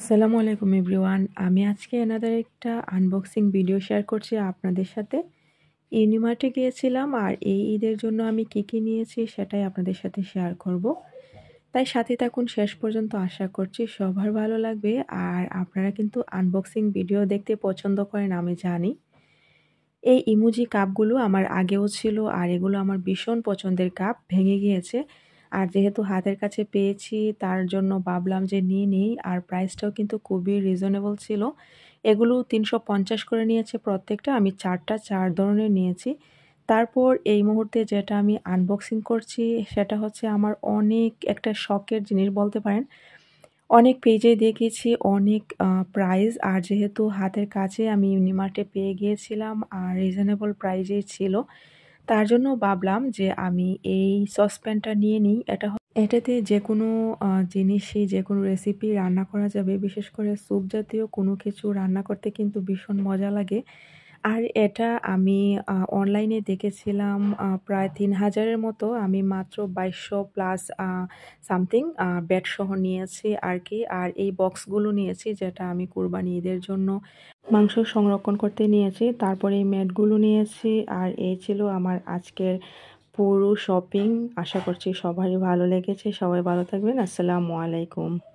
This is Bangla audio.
আসসালামু আলাইকুম এভরিওয়ান আমি আজকে এনাদের একটা আনবক্সিং ভিডিও শেয়ার করছি আপনাদের সাথে ইউনিমার্টে গিয়েছিলাম আর এই ঈদের জন্য আমি কি কি নিয়েছি সেটাই আপনাদের সাথে শেয়ার করব। তাই সাথে থাকুন শেষ পর্যন্ত আশা করছি সবার ভালো লাগবে আর আপনারা কিন্তু আনবক্সিং ভিডিও দেখতে পছন্দ করেন আমি জানি এই ইমুজি কাপগুলো আমার আগেও ছিল আর এগুলো আমার ভীষণ পছন্দের কাপ ভেঙে গিয়েছে আর যেহেতু হাতের কাছে পেয়েছি তার জন্য ভাবলাম যে নিয়ে নিই আর প্রাইসটাও কিন্তু খুবই রিজনেবল ছিল এগুলো তিনশো করে নিয়েছে প্রত্যেকটা আমি চারটা চার ধরনের নিয়েছি তারপর এই মুহূর্তে যেটা আমি আনবক্সিং করছি সেটা হচ্ছে আমার অনেক একটা শখের জিনিস বলতে পারেন অনেক পেজে দেখেছি অনেক প্রাইস আর যেহেতু হাতের কাছে আমি ইউনিমার্টে পেয়ে গিয়েছিলাম আর রিজনেবল প্রাইজেই ছিল তার জন্য ভাবলাম যে আমি এই সসপ্যানটা নিয়ে নিই এটা এটাতে যে কোনো জিনিসই যে কোনো রেসিপি রান্না করা যাবে বিশেষ করে স্যুপ জাতীয় কোনো কিছু রান্না করতে কিন্তু ভীষণ মজা লাগে আর এটা আমি অনলাইনে দেখেছিলাম প্রায় তিন হাজারের মতো আমি মাত্র বাইশশো প্লাস সামথিং ব্যাটসহ নিয়েছি আর কি আর এই বক্সগুলো নিয়েছি যেটা আমি কুরবানি ঈদের জন্য মাংস সংরক্ষণ করতে নিয়েছি তারপরে এই ম্যাটগুলো নিয়েছি আর এই ছিল আমার আজকের পুরো শপিং আশা করছি সবারই ভালো লেগেছে সবাই ভালো থাকবেন আসসালামু আলাইকুম